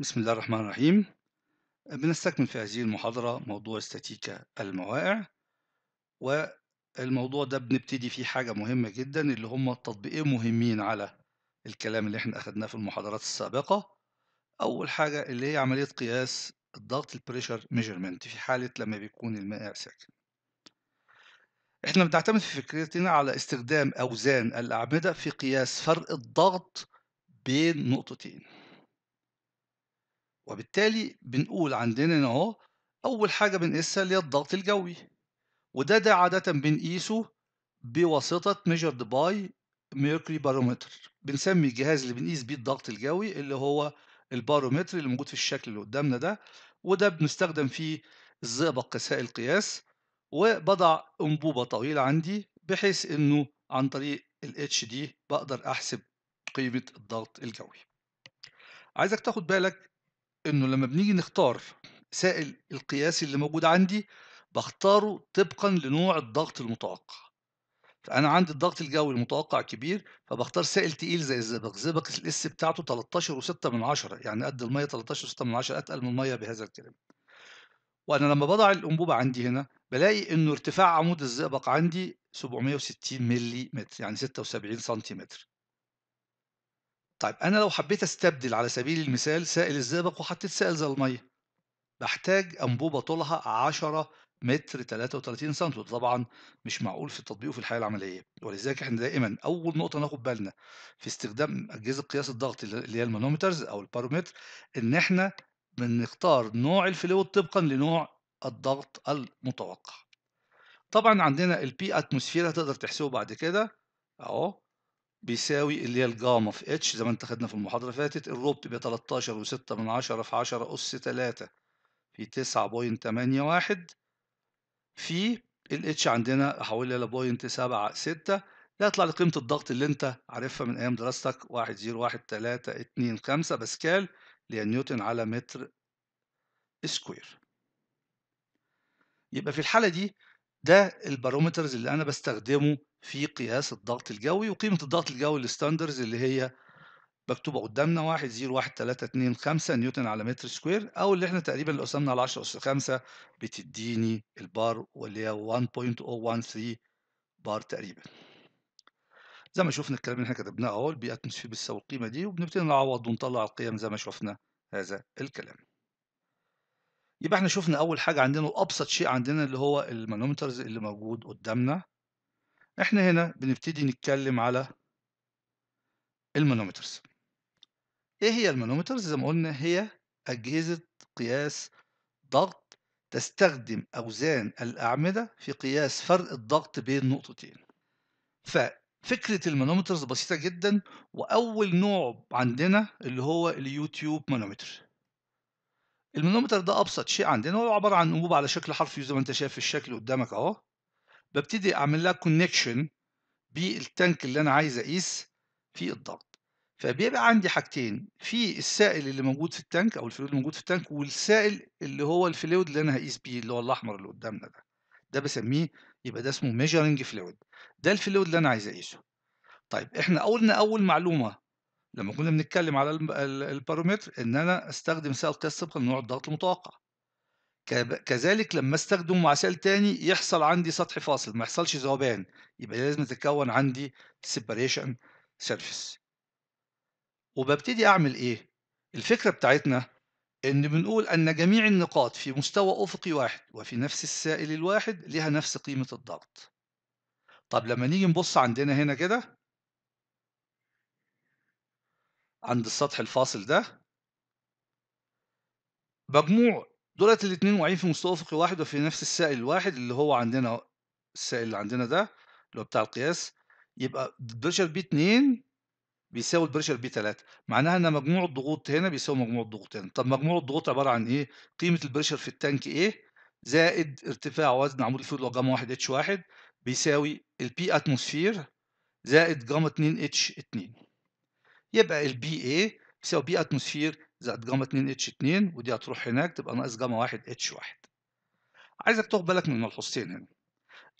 بسم الله الرحمن الرحيم بنستكمل في هذه المحاضرة موضوع استاتيكا الموائع والموضوع ده بنبتدي فيه حاجة مهمة جدا اللي هم تطبيقين مهمين على الكلام اللي احنا أخدناه في المحاضرات السابقة أول حاجة اللي هي عملية قياس الضغط البريشر ميجرمنت في حالة لما بيكون الماء ساكن احنا بنعتمد في فكرتنا على استخدام أوزان الأعمدة في قياس فرق الضغط بين نقطتين وبالتالي بنقول عندنا ان اهو أول حاجة بنقيسها اللي هي الضغط الجوي وده ده عادة بنقيسه بواسطة ميجرد باي ميركوري بارومتر بنسمي الجهاز اللي بنقيس بيه الضغط الجوي اللي هو البارومتر اللي موجود في الشكل اللي قدامنا ده وده بنستخدم فيه الزئبق قساء القياس وبضع أنبوبة طويلة عندي بحيث إنه عن طريق الاتش دي بقدر أحسب قيمة الضغط الجوي. عايزك تاخد بالك إنه لما بنيجي نختار سائل القياس اللي موجود عندي بختاره طبقا لنوع الضغط المتوقع فأنا عندي الضغط الجوي المتوقع كبير فبختار سائل تقيل زي الزئبق زبق الاس بتاعته 13 و6 من 10 يعني قد المية 13 و6 من 10 أتقل من المية بهذا الكلام وأنا لما بضع الأنبوبة عندي هنا بلاقي إنه ارتفاع عمود الزئبق عندي 760 ملي متر يعني 76 سنتيمتر طيب أنا لو حبيت أستبدل على سبيل المثال سائل الزئبق وحطيت سائل زي المية بحتاج إمم. أنبوبة طولها 10 متر 33 سم وده طبعا مش معقول في التطبيق وفي الحياة العملية ولذلك احنا دائما أول نقطة ناخد بالنا في استخدام أجهزة قياس الضغط اللي هي المانومترز أو البارومتر إن احنا بنختار نوع الفلويد طبقا لنوع الضغط المتوقع طبعا عندنا البي اتموسفير هتقدر تحسبه بعد كده اهو بيساوي اللي هي الجاما في اتش زي ما انت خدنا في المحاضرة اللي فاتت الرو بتبقى 13 و6 من 10 في 10 أس 3 في 9.81 في الاتش عندنا أحولها ل 7 6 ده يطلع لي قيمة الضغط اللي انت عارفها من أيام دراستك 1 0 1 3 2 5 باسكال اللي هي نيوتن على متر سكوير يبقى في الحالة دي ده البارومترز اللي انا بستخدمه في قياس الضغط الجوي وقيمه الضغط الجوي الستاندرز اللي هي مكتوبه قدامنا 1 0 1 3 2 5 نيوتن على متر سكوير او اللي احنا تقريبا لو قسمنا على 10 اس 5 بتديني البار واللي هي 1.013 بار تقريبا زي ما شفنا الكلام اللي احنا كتبناه اهو البي اتموسفير بتساوي القيمه دي وبنبتدي نعوض ونطلع القيم زي ما شفنا هذا الكلام يبقى احنا شفنا اول حاجه عندنا وابسط شيء عندنا اللي هو المانومترز اللي موجود قدامنا احنا هنا بنبتدي نتكلم على المانومترز ايه هي المانومترز زي ما قلنا هي اجهزه قياس ضغط تستخدم اوزان الاعمده في قياس فرق الضغط بين نقطتين ففكره المانومترز بسيطه جدا واول نوع عندنا اللي هو اليوتيوب مانومتر المنومتر ده ابسط شيء عندنا هو عباره عن انبوبه على شكل حرفي زي ما انت شايف في الشكل قدامك اهو ببتدي اعمل لها كونكشن بالتانك اللي انا عايز اقيس فيه الضغط فبيبقى عندي حاجتين في السائل اللي موجود في التانك او الفلويد اللي موجود في التانك والسائل اللي هو الفلويد اللي انا هقيس بيه اللي هو الاحمر اللي قدامنا ده ده بسميه يبقى ده اسمه ميجرنج فلويد ده الفلويد اللي انا عايز اقيسه طيب احنا قلنا اول معلومه لما كنا بنتكلم على البارومتر ان انا استخدم سائل قياس نوع لنوع الضغط المتوقع كذلك لما استخدم مع سائل تاني يحصل عندي سطح فاصل ما يحصلش ذوبان يبقى لازم تتكون عندي سيبريشن سيرفيس وببتدي اعمل ايه الفكره بتاعتنا ان بنقول ان جميع النقاط في مستوى افقي واحد وفي نفس السائل الواحد لها نفس قيمه الضغط طب لما نيجي نبص عندنا هنا كده عند السطح الفاصل ده مجموع دولت الاتنين واقعين في مستوى افقي واحد وفي نفس السائل الواحد اللي هو عندنا السائل اللي عندنا ده اللي هو بتاع القياس يبقى البريشر بي 2 بيساوي البريشر بي 3 معناها ان مجموع الضغوط هنا بيساوي مجموع الضغوط هنا طب مجموع الضغوط عباره عن ايه قيمه البريشر في التانك ايه زائد ارتفاع وزن عمود الفلو جاما 1 اتش 1 بيساوي البي اتموسفير زائد جاما 2 اتش 2 يبقى البي اي بتساوي بي اتموسفير زائد جاما 2 اتش 2 ودي هتروح هناك تبقى ناقص جاما 1 اتش 1 عايزك تاخد بالك من ملحوظتين هنا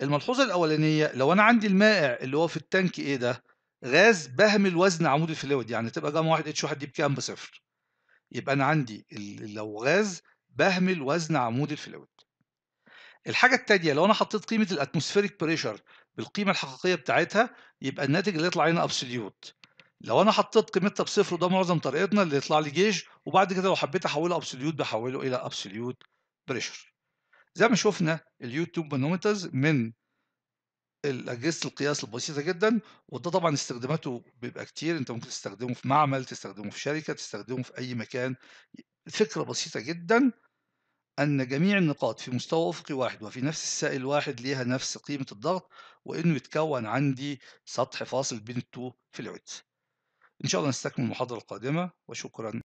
الملحوظه الاولانيه لو انا عندي المائع اللي هو في التانك ايه ده غاز بهمل وزن عمود الفلويد يعني تبقى جاما 1 اتش 1 دي بكام بصفر يبقى انا عندي لو غاز بهمل وزن عمود الفلويد الحاجه الثانيه لو انا حطيت قيمه الاتموسفيريك بريشر بالقيمه الحقيقيه بتاعتها يبقى الناتج اللي يطلع هنا ابسوليوت لو انا حطيت قيمتها بصفر وده معظم طريقتنا اللي يطلع لي جيج وبعد كده لو حبيت احوله ابسوليوت بحوله الى ابسوليوت بريشر زي ما شفنا اليوتيوب مانومترز من اجهزه القياس البسيطه جدا وده طبعا استخداماته بيبقى كتير انت ممكن تستخدمه في معمل تستخدمه في شركه تستخدمه في اي مكان فكره بسيطه جدا أن جميع النقاط في مستوى أفقي واحد وفي نفس السائل واحد ليها نفس قيمة الضغط وإنه يتكون عندي سطح فاصل بين التو في العدس إن شاء الله نستكمل المحاضرة القادمة وشكرا